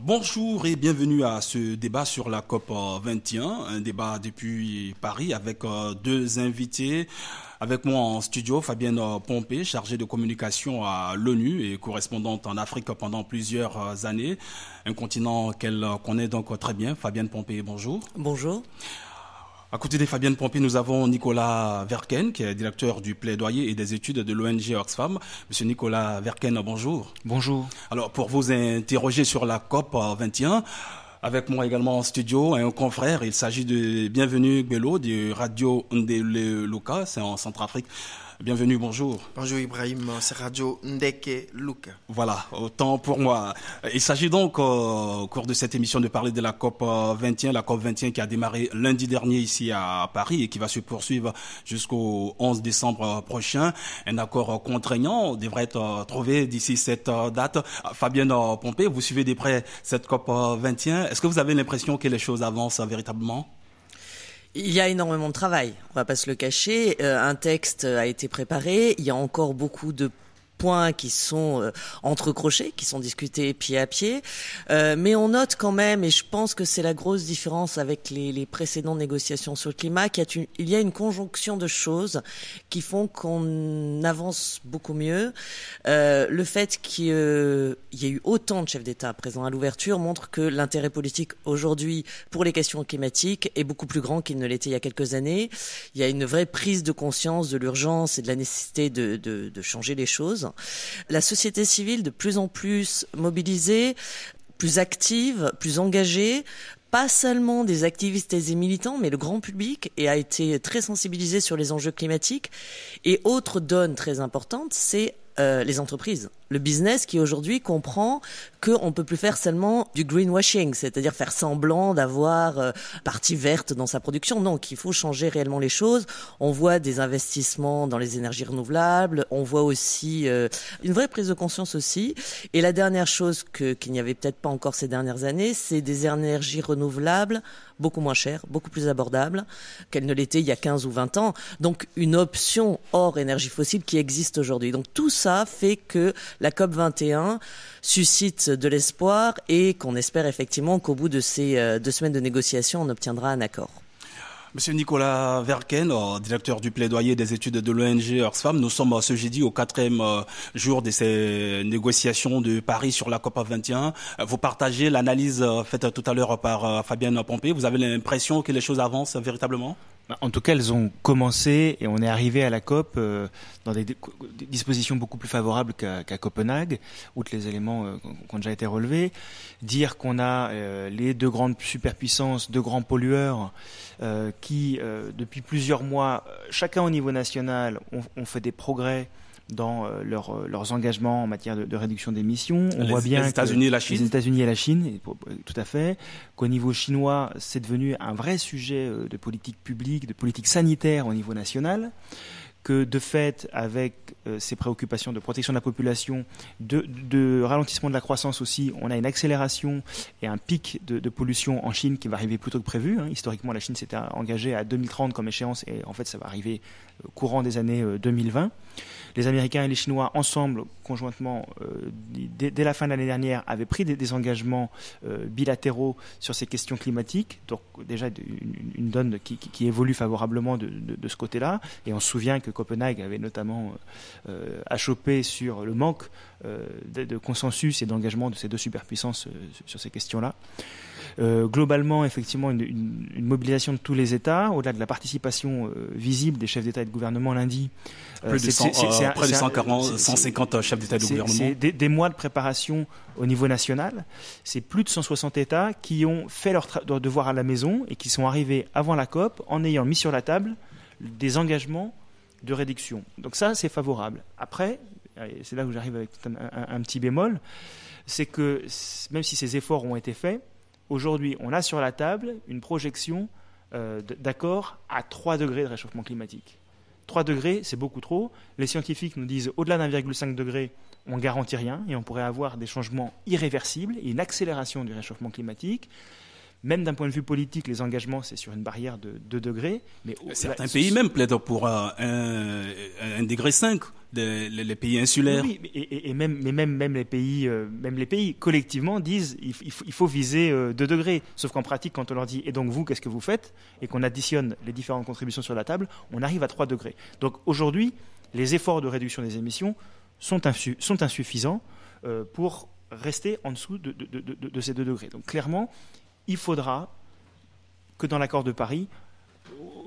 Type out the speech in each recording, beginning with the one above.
Bonjour et bienvenue à ce débat sur la COP 21, euh, un débat depuis Paris avec euh, deux invités. Avec moi en studio, Fabienne euh, Pompé, chargée de communication à l'ONU et correspondante en Afrique pendant plusieurs années, un continent qu'elle connaît donc très bien. Fabienne Pompé, bonjour. Bonjour. À côté de Fabienne Pompé, nous avons Nicolas Verken, qui est directeur du plaidoyer et des études de l'ONG Oxfam. Monsieur Nicolas Verken, bonjour. Bonjour. Alors, pour vous interroger sur la COP 21, avec moi également en studio un confrère, il s'agit de Bienvenue Gbelo de Radio Ndele Luka, c'est en Centrafrique. Bienvenue, bonjour. Bonjour Ibrahim, c'est Radio Ndeke Luka. Voilà, autant pour moi. Il s'agit donc euh, au cours de cette émission de parler de la COP 21, euh, la COP 21 qui a démarré lundi dernier ici à Paris et qui va se poursuivre jusqu'au 11 décembre euh, prochain. Un accord contraignant devrait être trouvé d'ici cette date. Fabienne Pompé, vous suivez de près cette COP 21. Est-ce que vous avez l'impression que les choses avancent véritablement il y a énormément de travail, on va pas se le cacher. Euh, un texte a été préparé, il y a encore beaucoup de points qui sont euh, entrecrochés, qui sont discutés pied à pied. Euh, mais on note quand même, et je pense que c'est la grosse différence avec les, les précédentes négociations sur le climat, qu'il y, y a une conjonction de choses qui font qu'on avance beaucoup mieux. Euh, le fait qu'il euh, y ait eu autant de chefs d'État présents à l'ouverture montre que l'intérêt politique aujourd'hui pour les questions climatiques est beaucoup plus grand qu'il ne l'était il y a quelques années. Il y a une vraie prise de conscience de l'urgence et de la nécessité de, de, de changer les choses. La société civile de plus en plus mobilisée, plus active, plus engagée, pas seulement des activistes et militants, mais le grand public et a été très sensibilisé sur les enjeux climatiques. Et autre donne très importante, c'est euh, les entreprises le business qui aujourd'hui comprend qu'on ne peut plus faire seulement du greenwashing, c'est-à-dire faire semblant d'avoir euh, partie verte dans sa production. Non, qu'il faut changer réellement les choses. On voit des investissements dans les énergies renouvelables, on voit aussi euh, une vraie prise de conscience aussi. Et la dernière chose que, qu'il n'y avait peut-être pas encore ces dernières années, c'est des énergies renouvelables beaucoup moins chères, beaucoup plus abordables qu'elles ne l'étaient il y a 15 ou 20 ans. Donc une option hors énergie fossile qui existe aujourd'hui. Donc tout ça fait que la COP 21 suscite de l'espoir et qu'on espère effectivement qu'au bout de ces euh, deux semaines de négociations, on obtiendra un accord. Monsieur Nicolas Verken, euh, directeur du plaidoyer des études de l'ONG Oxfam, nous sommes euh, ce jeudi au quatrième jour de ces négociations de Paris sur la COP 21. Vous partagez l'analyse faite tout à l'heure par Fabienne Pompé. Vous avez l'impression que les choses avancent véritablement bah, en tout cas, elles ont commencé et on est arrivé à la COP euh, dans des dispositions beaucoup plus favorables qu'à Copenhague, outre les éléments euh, qui ont déjà été relevés. Dire qu'on a euh, les deux grandes superpuissances, deux grands pollueurs qui, depuis plusieurs mois, chacun au niveau national, ont fait des progrès dans euh, leur, euh, leurs engagements en matière de, de réduction d'émissions. On voit bien unis et la Chine. Les États-Unis et la Chine, euh, tout à fait. Qu'au niveau chinois, c'est devenu un vrai sujet de politique publique, de politique sanitaire au niveau national que de fait, avec euh, ces préoccupations de protection de la population, de, ralentissement de la croissance aussi, on a une accélération et un pic de, pollution en Chine qui va arriver plus tôt que prévu. Hein. Historiquement, la Chine s'était engagée à 2030 comme échéance et en fait, ça va arriver euh, courant des années 2020. Euh, les Américains et les Chinois, ensemble, conjointement, dès, la fin de l'année dernière, avaient pris des, engagements bilatéraux sur ces questions climatiques. Donc déjà, une, donne qui, évolue favorablement de, de ce côté-là. Et on se souvient que Copenhague avait notamment euh, euh, chopé sur le manque euh, de, consensus et d'engagement de ces deux superpuissances sur ces questions-là. globalement, effectivement, une, mobilisation de tous les États, au-delà de la participation visible des chefs d'État et de gouvernement lundi. c'est, près de 150 chefs d'État et de gouvernement. des, mois de préparation au niveau national. C'est plus de 160 États qui ont fait leur, devoir à la maison et qui sont arrivés avant la COP en ayant mis sur la table des engagements de Donc ça, c'est favorable. Après, c'est là où j'arrive avec un, petit bémol, c'est que même si ces efforts ont été faits, aujourd'hui, on a sur la table une projection euh, d'accord à 3 degrés de réchauffement climatique. 3 degrés, c'est beaucoup trop. Les scientifiques nous disent au-delà d'1,5 degré, on ne garantit rien et on pourrait avoir des changements irréversibles et une accélération du réchauffement climatique même d'un point de vue politique, les engagements, c'est sur une barrière de 2 degrés. Mais Certains pays même plaident pour un, degré 5, les, pays insulaires. et, même, mais même, même, les pays, euh, même les pays, collectivement, disent il, faut, viser 2 euh, degrés. Sauf qu'en pratique, quand on leur dit et donc vous, qu'est-ce que vous faites Et qu'on additionne les différentes contributions sur la table, on arrive à 3 degrés. Donc aujourd'hui, les efforts de réduction des émissions sont, insuffisants euh, pour rester en dessous de, de, ces 2 degrés. Donc clairement, il faudra que dans l'accord de Paris,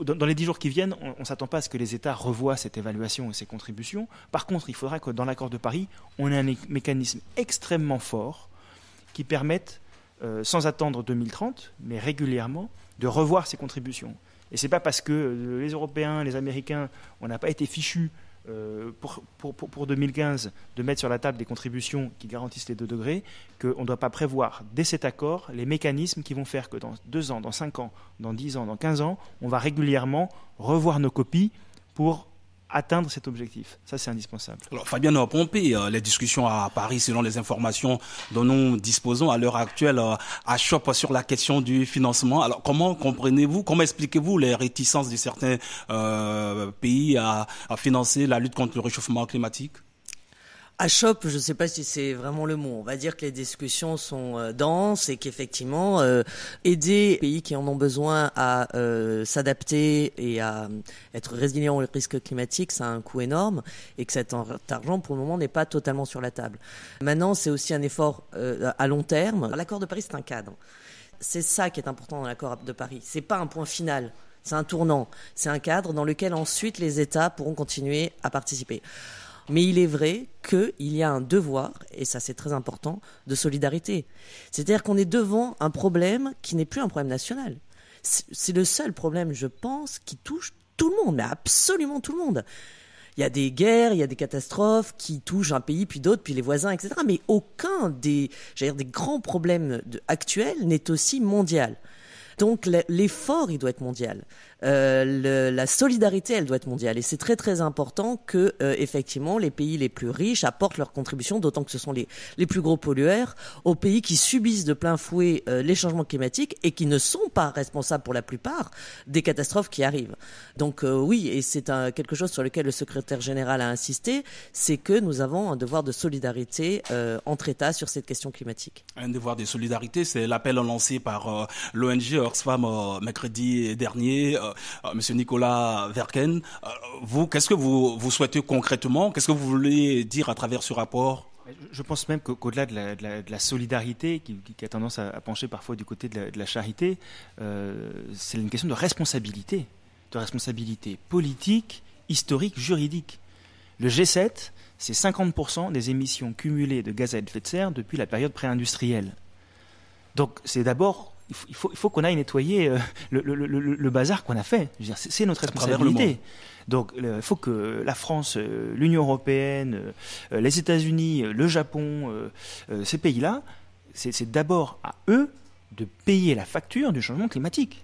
dans, les dix jours qui viennent, on ne s'attend pas à ce que les États revoient cette évaluation et ces contributions. Par contre, il faudra que dans l'accord de Paris, on ait un mécanisme extrêmement fort qui permette, euh, sans attendre 2030, mais régulièrement, de revoir ces contributions. Et n'est pas parce que euh, les Européens, les Américains, on n'a pas été fichus euh, pour, pour, pour, 2015 de mettre sur la table des contributions qui garantissent les 2 degrés, qu'on ne doit pas prévoir dès cet accord les mécanismes qui vont faire que dans 2 ans, dans 5 ans, dans 10 ans, dans 15 ans, on va régulièrement revoir nos copies pour atteindre cet objectif. Ça, c'est indispensable. Alors, Fabien Pompé, euh, les discussions à Paris, selon les informations dont nous disposons à l'heure actuelle, euh, à choc sur la question du financement. Alors, comment comprenez-vous, comment expliquez-vous les réticences de certains euh, pays à financer la lutte contre le réchauffement climatique à je ne sais pas si c'est vraiment le mot. On va dire que les discussions sont euh, denses et qu'effectivement, euh, aider les pays qui en ont besoin à euh, s'adapter et à être résilients aux risques climatiques, ça a un coût énorme et que cet argent, pour le moment, n'est pas totalement sur la table. Maintenant, c'est aussi un effort à long terme. L'accord de Paris, c'est un cadre. C'est ça qui est important dans l'accord de Paris. n'est pas un point final. C'est un tournant. C'est un cadre dans lequel ensuite les États pourront continuer à participer. Mais il est vrai qu'il y a un devoir, et ça c'est très important, de solidarité. C'est-à-dire qu'on est devant un problème qui n'est plus un problème national. C'est le seul problème, je pense, qui touche tout le monde, mais absolument tout le monde. Il y a des guerres, il y a des catastrophes qui touchent un pays, puis d'autres, puis les voisins, etc. Mais aucun des, dire, des grands problèmes actuels n'est aussi mondial. Donc l'effort, il doit être mondial euh, la solidarité, elle doit être mondiale. Et c'est très très important que euh, effectivement les pays les plus riches apportent leur contribution, d'autant que ce sont les, les plus gros pollueurs, aux pays qui subissent de plein fouet euh, les changements climatiques et qui ne sont pas responsables pour la plupart des catastrophes qui arrivent. Donc euh, oui, et c'est quelque chose sur lequel le secrétaire général a insisté, c'est que nous avons un devoir de solidarité entre États sur cette question climatique. Un devoir de solidarité, c'est l'appel lancé par l'ONG Oxfam mercredi dernier euh, euh, Monsieur Nicolas Verken, euh, vous, qu'est-ce que vous, souhaitez concrètement Qu'est-ce que vous voulez dire à travers ce rapport je pense même qu'au-delà de, la solidarité, qui, a tendance à, pencher parfois du côté de la, charité, c'est une question de responsabilité, de responsabilité politique, historique, juridique. Le G7, c'est 50% des émissions cumulées de gaz à effet de serre depuis la période pré-industrielle. Donc c'est d'abord il faut, il qu'on aille nettoyer euh, le, bazar qu'on a fait. C'est notre responsabilité. Donc il faut que la France, euh, l'Union européenne, euh, les États-Unis, le Japon, ces pays-là, c'est d'abord à eux de payer la facture du changement climatique.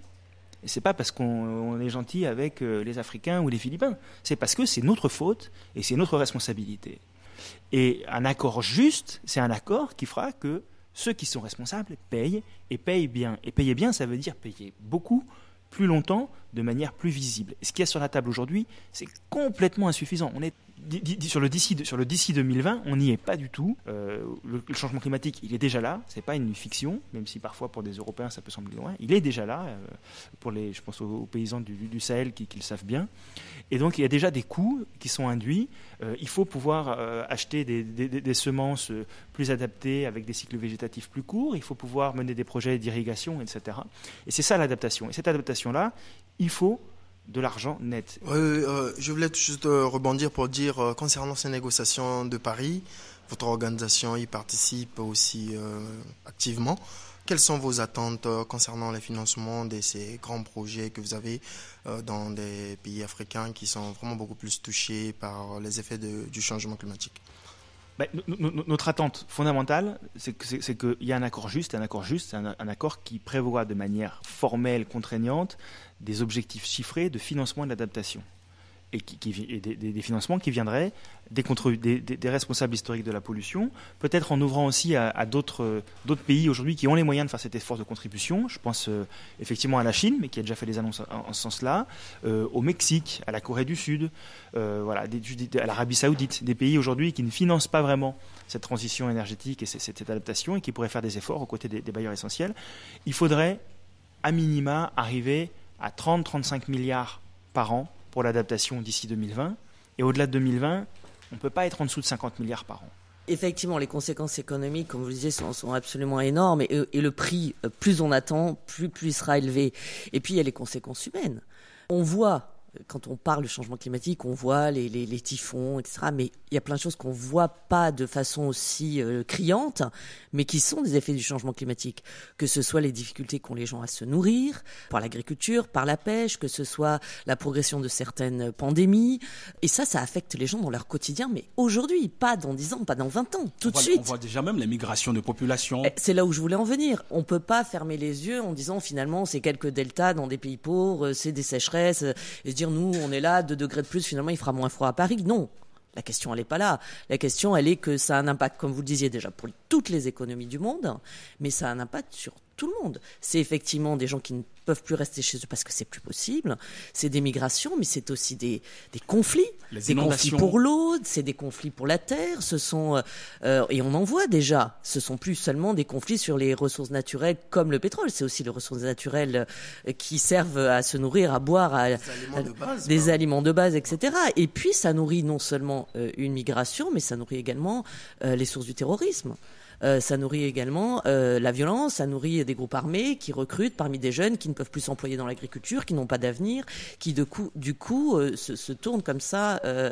Et c'est pas parce qu'on est gentil avec les Africains ou les Philippins. C'est parce que c'est notre faute et c'est notre responsabilité. Et un accord juste, c'est un accord qui fera que ceux qui sont responsables payent et payent bien. Et payer bien, ça veut dire payer beaucoup, plus longtemps, de manière plus visible. ce qu'il y a sur la table aujourd'hui, c'est complètement insuffisant. On est sur le d'ici sur le 2020, on n'y est pas du tout. Euh, le, changement climatique, il est déjà là. C'est pas une fiction, même si parfois pour des Européens ça peut sembler loin. Il est déjà là euh, pour les, je pense aux, paysans du, Sahel qui, le savent bien. Et donc il y a déjà des coûts qui sont induits. Euh, il faut pouvoir acheter des, semences plus adaptées avec des cycles végétatifs plus courts. Il faut pouvoir mener des projets d'irrigation, etc. Et c'est ça l'adaptation. Et cette adaptation là, il faut de l'argent net. Euh, je voulais juste euh, rebondir pour dire, euh, concernant ces négociations de Paris, votre organisation y participe aussi activement. Quelles sont vos attentes concernant les financements de ces grands projets que vous avez dans des pays africains qui sont vraiment beaucoup plus touchés par les effets du changement climatique bah, notre attente fondamentale, c'est qu'il y a un accord juste, un accord juste, un, un, accord qui prévoit de manière formelle, contraignante, des objectifs chiffrés de financement de l'adaptation et, qui, des, financements qui viendraient des, des, responsables historiques de la pollution, peut-être en ouvrant aussi à, d'autres pays aujourd'hui qui ont les moyens de faire cet effort de contribution. Je pense euh, effectivement à la Chine, mais qui a déjà fait des annonces en, ce sens-là, euh, au Mexique, à la Corée du Sud, euh, voilà, des, à l'Arabie Saoudite, des pays aujourd'hui qui ne financent pas vraiment cette transition énergétique et cette, cette adaptation et qui pourraient faire des efforts aux côtés des, des bailleurs essentiels. Il faudrait, à minima, arriver à 30-35 milliards par an pour l'adaptation d'ici 2020. Et au-delà de 2020, on ne peut pas être en dessous de 50 milliards par an. Effectivement, les conséquences économiques, comme vous le disiez, sont, absolument énormes. Et, le prix, euh, plus on attend, plus, plus il sera élevé. Et puis, il y a les conséquences humaines. On voit quand on parle de changement climatique, on voit les, typhons, etc. Mais il y a plein de choses qu'on ne voit pas de façon aussi euh, criante, mais qui sont des effets du changement climatique. Que ce soit les difficultés qu'ont les gens à se nourrir, par l'agriculture, par la pêche, que ce soit la progression de certaines pandémies. Et ça, ça affecte les gens dans leur quotidien, mais aujourd'hui, pas dans 10 ans, pas dans 20 ans, tout de suite. On voit déjà même la migration de population. Eh, c'est là où je voulais en venir. On ne peut pas fermer les yeux en disant finalement c'est quelques deltas dans des pays pauvres, euh, c'est des sécheresses. Euh, nous, on est là, 2 degrés de plus, finalement, il fera moins froid à Paris. Non, la question, elle n'est pas là. La question, elle est que ça a un impact, comme vous le disiez déjà, pour toutes les économies du monde, mais ça a un impact sur tout le monde. C'est effectivement des gens qui ne peuvent plus rester chez eux parce que c'est plus possible. C'est des migrations, mais c'est aussi des, conflits. Les des conflits pour l'eau, c'est des conflits pour la terre. Ce sont euh, euh, et on en voit déjà. Ce sont plus seulement des conflits sur les ressources naturelles comme le pétrole. C'est aussi les ressources naturelles euh, qui servent à se nourrir, à boire, à, des, aliments, de base, etc. Et puis ça nourrit non seulement une migration, mais ça nourrit également les sources du terrorisme. ça nourrit également la violence, ça nourrit des groupes armés qui recrutent parmi des jeunes qui ne peuvent plus s'employer dans l'agriculture, qui n'ont pas d'avenir, qui de coup, du coup euh, se, tournent comme ça euh,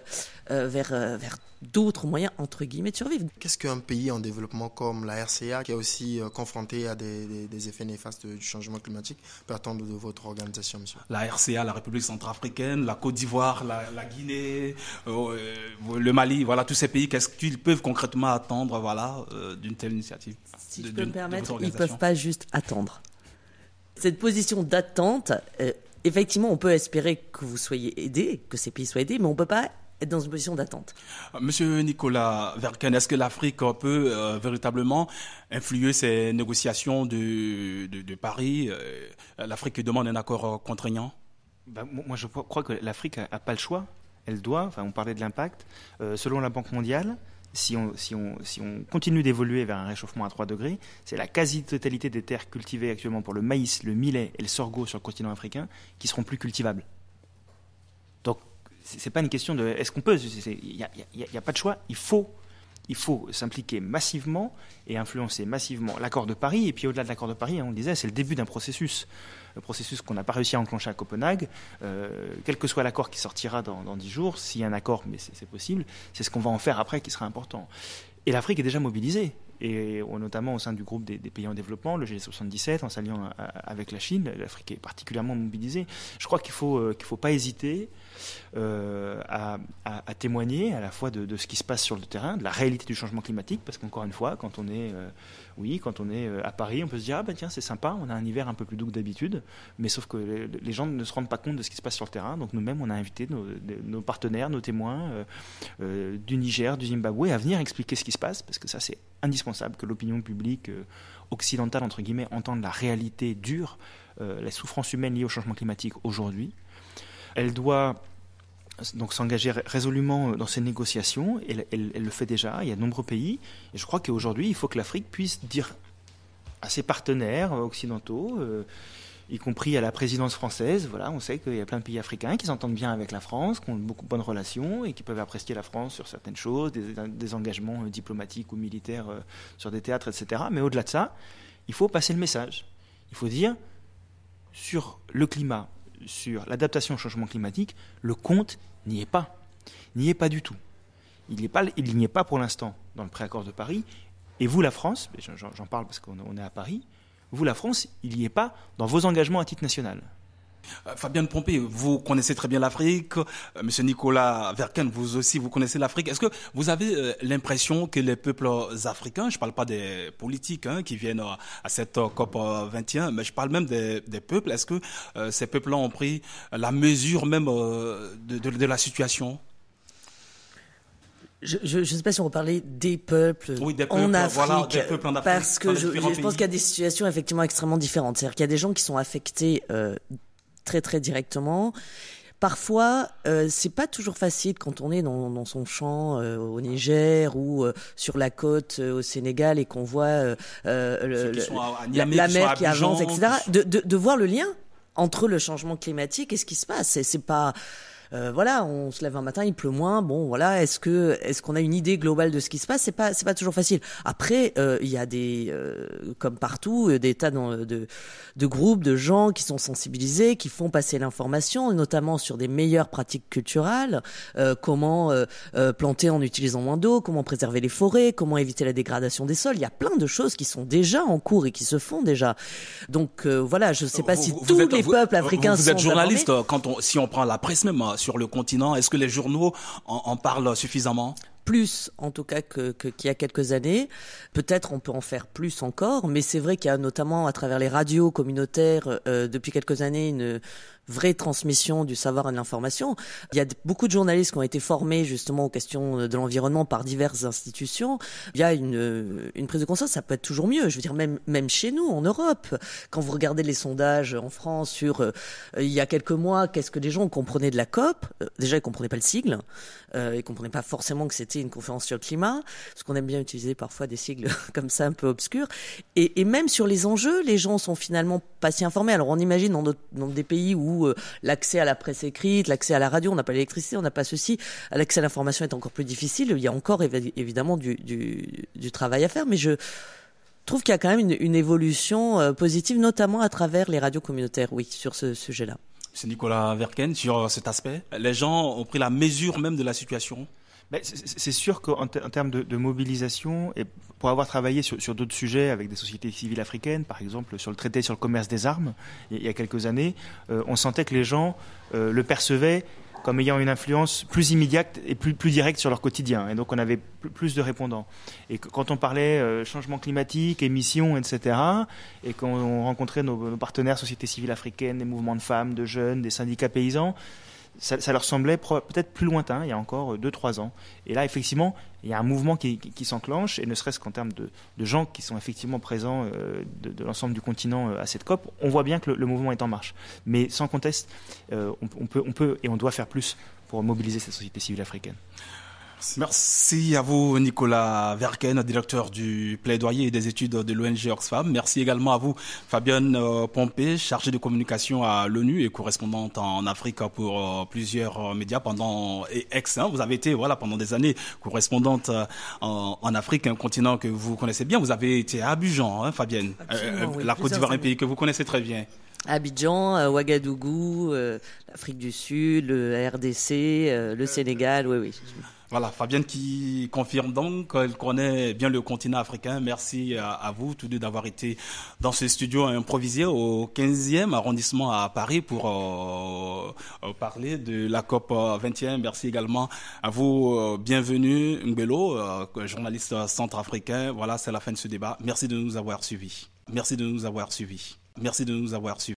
euh, vers, vers d'autres moyens, entre guillemets, de survivre. Qu'est-ce qu'un pays en développement comme la RCA, qui est aussi confronté à des, effets néfastes du changement climatique, peut attendre de votre organisation, monsieur La RCA, la République centrafricaine, la Côte d'Ivoire, la, Guinée, le Mali, voilà, tous ces pays, qu'est-ce qu'ils peuvent concrètement attendre voilà, d'une telle initiative Si je peux me permettre, ils ne peuvent pas juste attendre. Cette position d'attente, euh, effectivement, on peut espérer que vous soyez aidés, que ces pays soient aidés, mais on ne peut pas être dans une position d'attente. Euh, Monsieur Nicolas Verken, est-ce que l'Afrique euh, peut véritablement influer ces négociations de, Paris L'Afrique demande un accord contraignant ben, Moi, je crois que l'Afrique n'a pas le choix elle doit, enfin on parlait de l'impact, selon la Banque mondiale, si on, continue d'évoluer vers un réchauffement à 3 degrés, c'est la quasi-totalité des terres cultivées actuellement pour le maïs, le millet et le sorgho sur le continent africain qui seront plus cultivables. Donc, ce n'est pas une question de est-ce qu'on peut, il n'y a, pas de choix, il faut il faut s'impliquer massivement et influencer massivement l'accord de Paris. Et puis au-delà de l'accord de Paris, hein, on le disait, c'est le début d'un processus, un processus qu'on n'a pas réussi à enclencher à Copenhague. Euh, quel que soit l'accord qui sortira dans, dix jours, s'il y a un accord, mais c'est possible, c'est ce qu'on va en faire après qui sera important. Et l'Afrique est déjà mobilisée, et notamment au sein du groupe des, pays en développement, le G77, en s'alliant avec la Chine, l'Afrique est particulièrement mobilisée. Je crois qu'il ne faut, euh, qu'il faut pas hésiter. Euh, à, témoigner à la fois de, ce qui se passe sur le terrain, de la réalité du changement climatique, parce qu'encore une fois, quand on est, euh, oui, quand on est euh, à Paris, on peut se dire ah ben tiens c'est sympa, on a un hiver un peu plus doux que d'habitude, mais sauf que les, gens ne se rendent pas compte de ce qui se passe sur le terrain, donc nous-mêmes on a invité nos, partenaires, nos témoins du Niger, du Zimbabwe à venir expliquer ce qui se passe, parce que ça c'est indispensable que l'opinion publique occidentale entre guillemets entende la réalité dure, la souffrance humaine liée au changement climatique aujourd'hui. Elle doit donc s'engager résolument euh, dans ces négociations. Elle, elle, le fait déjà. Il y a de nombreux pays. Et je crois qu'aujourd'hui, il faut que l'Afrique puisse dire à ses partenaires euh, occidentaux, euh, y compris à la présidence française, voilà, on sait qu'il y a plein de pays africains qui s'entendent bien avec la France, qui ont beaucoup de bonnes relations et qui peuvent apprécier la France sur certaines choses, des, engagements diplomatiques ou militaires sur des théâtres, etc. Mais au-delà de ça, il faut passer le message. Il faut dire sur le climat, sur l'adaptation au changement climatique, le compte n'y est pas. N'y est pas du tout. Il n'y est, est, pas pour l'instant dans le préaccord de Paris. Et vous, la France, j'en parle parce qu'on est à Paris, vous, la France, il n'y est pas dans vos engagements à titre national. Euh, Fabien Pompé, vous connaissez très bien l'Afrique. Euh, Monsieur Nicolas Verken, vous aussi, vous connaissez l'Afrique. Est-ce que vous avez euh, l'impression que les peuples africains, je ne parle pas des politiques hein, qui viennent à cette COP 21, mais je parle même des, peuples, est-ce que ces peuples-là ont pris la mesure même de, la situation je ne sais pas si on parlait des peuples, des peuples en Afrique, des peuples parce que je, pense qu'il y a des situations effectivement extrêmement différentes. cest à qu'il y a des gens qui sont affectés très très directement. Parfois, euh, c'est pas toujours facile quand on est dans, son champ euh, au Niger ou euh, sur la côte au Sénégal et qu'on voit la, mer qui avance, etc. De, voir le lien entre le changement climatique et ce qui se passe. C'est pas euh, voilà, on se lève un matin, il pleut moins. Bon, voilà, est-ce que est-ce qu'on a une idée globale de ce qui se passe C'est pas c'est pas toujours facile. Après, euh, il y a des euh, comme partout des tas de, de, groupes de gens qui sont sensibilisés, qui font passer l'information, notamment sur des meilleures pratiques culturelles, comment planter en utilisant moins d'eau, comment préserver les forêts, comment éviter la dégradation des sols. Il y a plein de choses qui sont déjà en cours et qui se font déjà. Donc voilà, je ne sais pas si tous les peuples africains sont vous, êtes journaliste quand on si on prend la presse même sur le continent Est-ce que les journaux en, parlent suffisamment plus en tout cas qu'il y a quelques années. Peut-être on peut en faire plus encore, mais c'est vrai qu'il y a notamment à travers les radios communautaires euh, depuis quelques années une, vraie transmission du savoir et de l'information. Il y a beaucoup de journalistes qui ont été formés justement aux questions de l'environnement par diverses institutions. Il y a une, une prise de conscience, ça peut être toujours mieux. Je veux dire, même, même chez nous, en Europe, quand vous regardez les sondages en France sur, euh, il y a quelques mois, qu'est-ce que les gens comprenaient de la COP euh, Déjà, ils comprenaient pas le sigle, euh, ils comprenaient pas forcément que c'était une conférence sur le climat, parce qu'on aime bien utiliser parfois des sigles comme ça un peu obscurs. Et, et, même sur les enjeux, les gens sont finalement pas si informés. Alors on imagine dans, dans des pays où où euh, l'accès à la presse écrite, l'accès à la radio, on n'a pas l'électricité, on n'a pas ceci, l'accès à l'information est encore plus difficile. Il y a encore évidemment du, travail à faire, mais je trouve qu'il y a quand même une, évolution euh, positive, notamment à travers les radios communautaires, oui, sur ce sujet-là. C'est Nicolas Verken sur euh, cet aspect. Les gens ont pris la mesure même de la situation ben, c'est sûr qu'en termes de, mobilisation, et pour avoir travaillé sur, d'autres sujets avec des sociétés civiles africaines, par exemple sur le traité sur le commerce des armes, il y a quelques années, euh, on sentait que les gens euh, le percevaient comme ayant une influence plus immédiate et plus, plus directe sur leur quotidien. Et donc on avait plus de répondants. Et quand on parlait euh, changement climatique, émissions, etc., et quand on rencontrait nos, nos partenaires sociétés civiles africaines, des mouvements de femmes, de jeunes, des syndicats paysans, ça, leur semblait peut-être plus lointain, il y a encore 2-3 euh, ans. Et là, effectivement, il y a un mouvement qui, s'enclenche, et ne serait-ce qu'en termes de, gens qui sont effectivement présents euh, de, l'ensemble du continent euh, à cette COP, on voit bien que le, mouvement est en marche. Mais sans conteste, on, peut, on peut et on doit faire plus pour mobiliser cette société civile africaine. Merci. à vous, Nicolas Verken, directeur du plaidoyer et des études de l'ONG Oxfam. Merci également à vous, Fabienne euh, Pompé, chargée de communication à l'ONU et correspondante en Afrique pour euh, plusieurs euh, médias pendant et ex. Hein. vous avez été, voilà, pendant des années correspondante en, Afrique, un continent que vous connaissez bien. Vous avez été à hein, Fabienne. la Côte d'Ivoire, un pays que vous connaissez très bien. Abidjan, euh, Ouagadougou, euh, l'Afrique du Sud, le RDC, euh, le Sénégal, oui, oui. Voilà, Fabienne qui confirme donc qu'elle connaît bien le continent africain. Merci à, vous tous deux d'avoir été dans ce studio improvisé au 15e arrondissement à Paris pour parler de la COP 21. Merci également à vous. bienvenue, Mbelo, journaliste centrafricain. Voilà, c'est la fin de ce débat. Merci de nous avoir suivis. Merci de nous avoir suivis. Merci de nous avoir suivis.